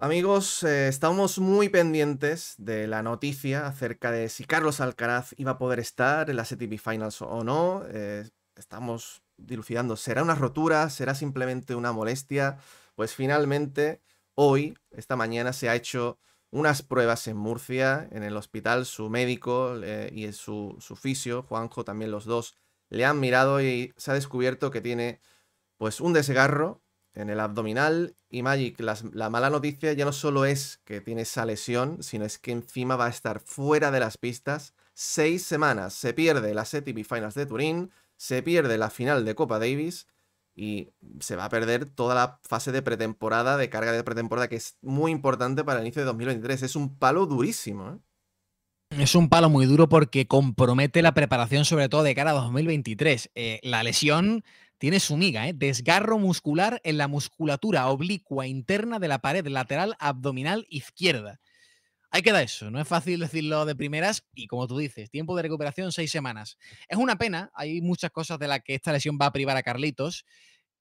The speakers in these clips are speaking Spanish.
Amigos, eh, estamos muy pendientes de la noticia acerca de si Carlos Alcaraz iba a poder estar en las ATP Finals o no. Eh, estamos dilucidando, ¿será una rotura? ¿Será simplemente una molestia? Pues finalmente, hoy, esta mañana, se ha hecho unas pruebas en Murcia, en el hospital, su médico eh, y su, su fisio, Juanjo, también los dos, le han mirado y se ha descubierto que tiene pues un desgarro en el abdominal. Y Magic, la mala noticia ya no solo es que tiene esa lesión, sino es que encima va a estar fuera de las pistas seis semanas. Se pierde la ATP Finals de Turín, se pierde la final de Copa Davis y se va a perder toda la fase de pretemporada, de carga de pretemporada, que es muy importante para el inicio de 2023. Es un palo durísimo. ¿eh? Es un palo muy duro porque compromete la preparación, sobre todo de cara a 2023. Eh, la lesión tiene su miga, ¿eh? desgarro muscular en la musculatura oblicua interna de la pared lateral abdominal izquierda. Ahí queda eso, no es fácil decirlo de primeras y como tú dices, tiempo de recuperación seis semanas. Es una pena, hay muchas cosas de las que esta lesión va a privar a Carlitos.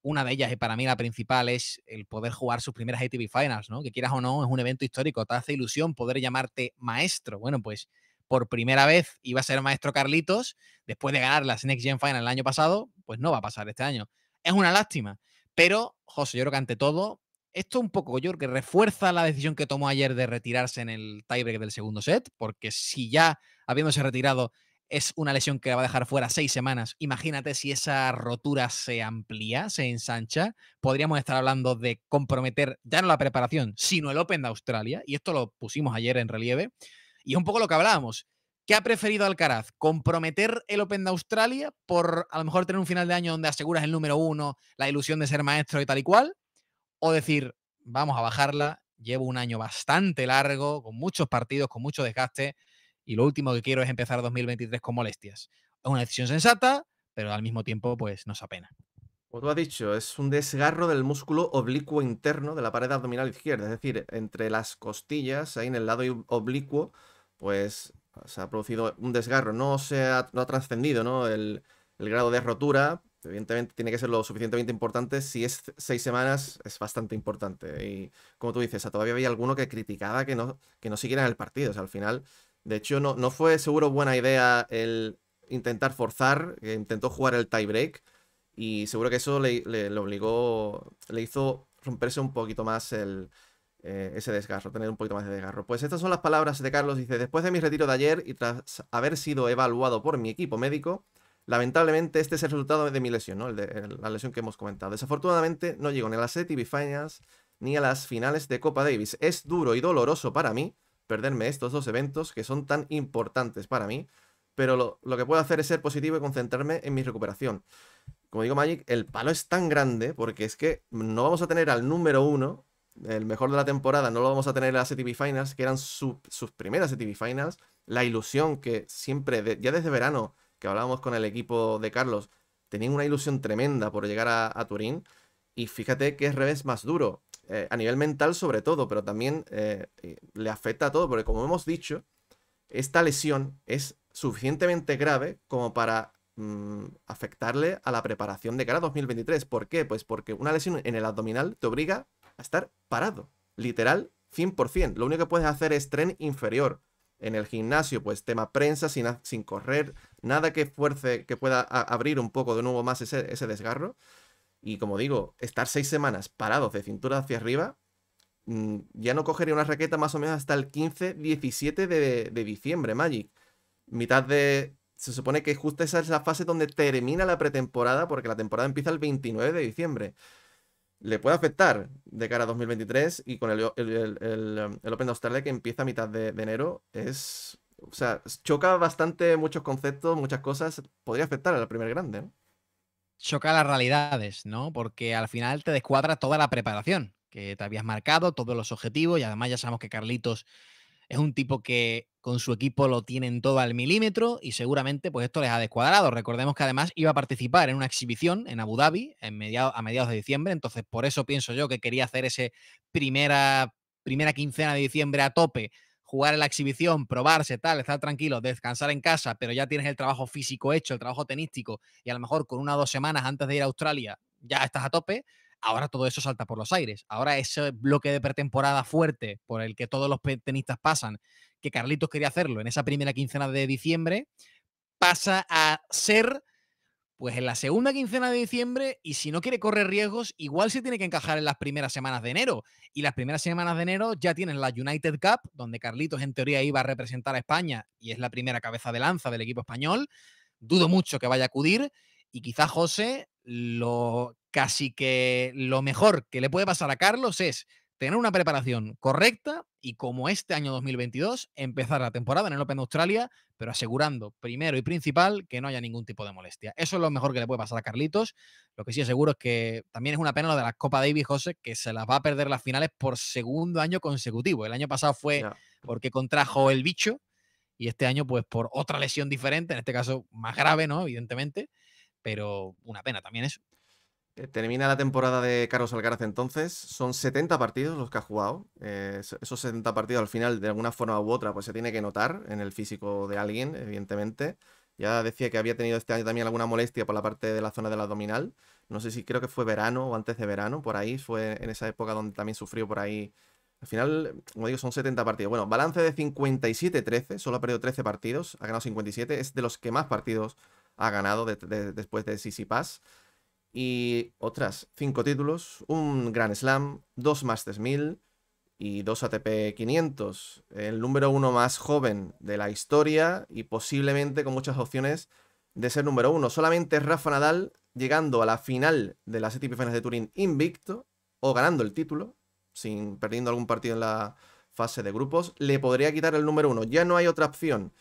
Una de ellas, y para mí la principal, es el poder jugar sus primeras ATV Finals, ¿no? Que quieras o no, es un evento histórico, te hace ilusión poder llamarte maestro. Bueno, pues por primera vez iba a ser maestro Carlitos, después de ganar las Next Gen Final el año pasado, pues no va a pasar este año. Es una lástima. Pero, José, yo creo que ante todo, esto un poco, yo que refuerza la decisión que tomó ayer de retirarse en el tiebreak del segundo set, porque si ya habiéndose retirado es una lesión que va a dejar fuera seis semanas, imagínate si esa rotura se amplía, se ensancha, podríamos estar hablando de comprometer ya no la preparación, sino el Open de Australia, y esto lo pusimos ayer en relieve. Y un poco lo que hablábamos. ¿Qué ha preferido Alcaraz? ¿Comprometer el Open de Australia por a lo mejor tener un final de año donde aseguras el número uno, la ilusión de ser maestro y tal y cual? ¿O decir, vamos a bajarla, llevo un año bastante largo, con muchos partidos, con mucho desgaste, y lo último que quiero es empezar 2023 con molestias? Es una decisión sensata, pero al mismo tiempo pues nos apena. Como tú has dicho, es un desgarro del músculo oblicuo interno de la pared abdominal izquierda, es decir, entre las costillas, ahí en el lado oblicuo pues se ha producido un desgarro, no se ha, no ha trascendido ¿no? El, grado de rotura, evidentemente tiene que ser lo suficientemente importante, si es seis semanas es bastante importante. Y como tú dices, todavía había alguno que criticaba que no, que no siguieran el partido, o sea, al final, de hecho, no, no fue seguro buena idea el intentar forzar, intentó jugar el tiebreak, y seguro que eso le obligó, le hizo romperse un poquito más el, eh, ese desgarro, tener un poquito más de desgarro. Pues estas son las palabras de Carlos, dice, después de mi retiro de ayer y tras haber sido evaluado por mi equipo médico, lamentablemente este es el resultado de mi lesión, ¿no? la lesión que hemos comentado. Desafortunadamente no llego ni a las y Finals ni a las finales de Copa Davis. Es duro y doloroso para mí perderme estos dos eventos que son tan importantes para mí, pero lo, lo que puedo hacer es ser positivo y concentrarme en mi recuperación como digo Magic, el palo es tan grande porque es que no vamos a tener al número uno el mejor de la temporada, no lo vamos a tener en las ATP Finals, que eran sus primeras ATP Finals, la ilusión que siempre, ya desde verano, que hablábamos con el equipo de Carlos, tenían una ilusión tremenda por llegar a, Turín, y fíjate que es revés más duro, eh, a nivel mental sobre todo, pero también eh, eh, le afecta a todo, porque como hemos dicho, esta lesión es suficientemente grave como para mm, afectarle a la preparación de cara a 2023. ¿Por qué? Pues porque una lesión en el abdominal te obliga a estar parado, literal 100%. Lo único que puedes hacer es tren inferior. En el gimnasio, pues tema prensa, sin, sin correr, nada que fuerce, que pueda abrir un poco de nuevo más ese, desgarro. Y como digo, estar seis semanas parados de cintura hacia arriba, mm, ya no cogería una raqueta más o menos hasta el 15-17 de, de, diciembre, Magic. Mitad de... Se supone que justo esa es la fase donde termina la pretemporada, porque la temporada empieza el 29 de diciembre le puede afectar de cara a 2023 y con el, el, el, um, el Open de Australia que empieza a mitad de, enero, es. O sea, choca bastante muchos conceptos, muchas cosas. Podría afectar al primer grande, Choca las realidades, ¿no? Porque al final te descuadra toda la preparación que te habías marcado, todos los objetivos, y además ya sabemos que Carlitos es un tipo que con su equipo lo tienen todo al milímetro y seguramente pues esto les ha descuadrado. Recordemos que además iba a participar en una exhibición en Abu Dhabi a mediados de diciembre, entonces por eso pienso yo que quería hacer ese primera, primera quincena de diciembre a tope, jugar en la exhibición, probarse, tal, estar tranquilo, descansar en casa, pero ya tienes el trabajo físico hecho, el trabajo tenístico y a lo mejor con una o dos semanas antes de ir a Australia ya estás a tope Ahora todo eso salta por los aires. Ahora ese bloque de pretemporada fuerte por el que todos los tenistas pasan, que Carlitos quería hacerlo en esa primera quincena de diciembre, pasa a ser pues en la segunda quincena de diciembre y si no quiere correr riesgos, igual se tiene que encajar en las primeras semanas de enero. Y las primeras semanas de enero ya tienen la United Cup, donde Carlitos en teoría iba a representar a España y es la primera cabeza de lanza del equipo español. Dudo mucho que vaya a acudir y quizás José lo casi que lo mejor que le puede pasar a Carlos es tener una preparación correcta y como este año 2022 empezar la temporada en el Open Australia, pero asegurando primero y principal que no haya ningún tipo de molestia. Eso es lo mejor que le puede pasar a Carlitos. Lo que sí aseguro es que también es una pena lo de la Copa Davis, José, que se las va a perder las finales por segundo año consecutivo. El año pasado fue porque contrajo el bicho y este año pues por otra lesión diferente, en este caso más grave, ¿no? Evidentemente, pero una pena también eso. Eh, termina la temporada de Carlos Alcaraz entonces. Son 70 partidos los que ha jugado. Eh, esos 70 partidos al final, de alguna forma u otra, pues se tiene que notar en el físico de alguien, evidentemente. Ya decía que había tenido este año también alguna molestia por la parte de la zona del abdominal. No sé si creo que fue verano o antes de verano, por ahí. Fue en esa época donde también sufrió por ahí. Al final, como digo, son 70 partidos. Bueno, balance de 57-13. Solo ha perdido 13 partidos. Ha ganado 57. Es de los que más partidos ha ganado después de Sisi Pass y otras cinco títulos, un Grand Slam, dos Masters 1000 y dos ATP 500. El número uno más joven de la historia y posiblemente con muchas opciones de ser número uno. Solamente Rafa Nadal llegando a la final de las ATP Finals de Turín invicto o ganando el título, sin perdiendo algún partido en la fase de grupos, le podría quitar el número uno. Ya no hay otra opción.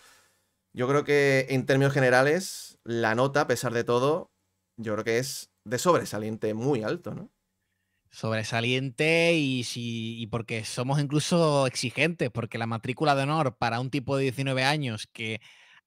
Yo creo que en términos generales, la nota, a pesar de todo, yo creo que es de sobresaliente muy alto, ¿no? Sobresaliente y, y porque somos incluso exigentes, porque la matrícula de honor para un tipo de 19 años que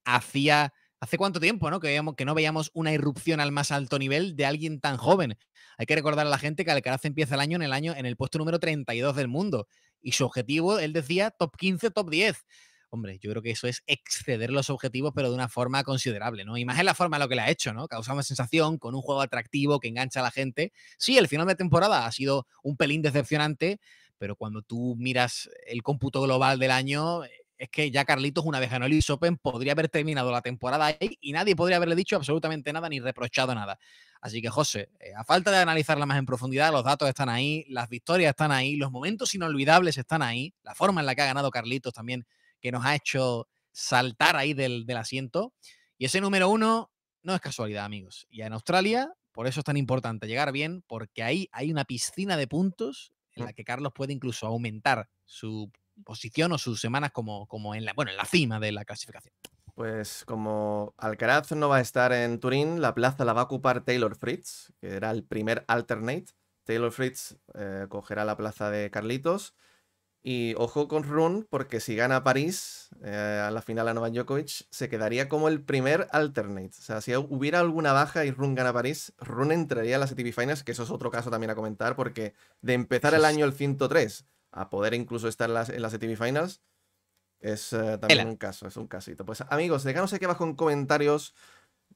hacía ¿Hace cuánto tiempo ¿no? Que, que no veíamos una irrupción al más alto nivel de alguien tan joven? Hay que recordar a la gente que Alcaraz empieza el año en el año en el puesto número 32 del mundo y su objetivo, él decía, top 15, top 10 hombre, yo creo que eso es exceder los objetivos, pero de una forma considerable, ¿no? Y más en la forma en la que le ha hecho, ¿no? Causa una sensación con un juego atractivo que engancha a la gente. Sí, el final de temporada ha sido un pelín decepcionante, pero cuando tú miras el cómputo global del año, es que ya Carlitos, una vez ganó el Open, podría haber terminado la temporada ahí y nadie podría haberle dicho absolutamente nada ni reprochado nada. Así que, José, eh, a falta de analizarla más en profundidad, los datos están ahí, las victorias están ahí, los momentos inolvidables están ahí, la forma en la que ha ganado Carlitos también que nos ha hecho saltar ahí del, asiento. Y ese número uno no es casualidad, amigos. Y en Australia, por eso es tan importante llegar bien, porque ahí hay una piscina de puntos en mm. la que Carlos puede incluso aumentar su posición o sus semanas como, como en, la, bueno, en la cima de la clasificación. Pues como Alcaraz no va a estar en Turín, la plaza la va a ocupar Taylor Fritz, que era el primer alternate. Taylor Fritz eh, cogerá la plaza de Carlitos. Y ojo con Rune, porque si gana París, eh, a la final a Novak Djokovic, se quedaría como el primer alternate. O sea, si hubiera alguna baja y Rune gana París, Rune entraría a las ATP Finals, que eso es otro caso también a comentar, porque de empezar el año el 103 a poder incluso estar en las, en Finals, es eh, también un caso, es un casito. Pues amigos, dejadnos aquí abajo en comentarios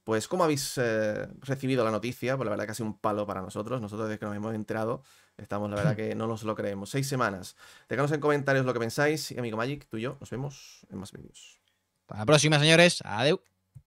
pues cómo habéis eh, recibido la noticia, pues la verdad que ha sido un palo para nosotros, nosotros desde que nos hemos enterado, Estamos, la verdad, que no nos lo creemos. Seis semanas. dejanos en comentarios lo que pensáis. Y amigo Magic, tú y yo nos vemos en más vídeos. Hasta la próxima, señores. Adeu.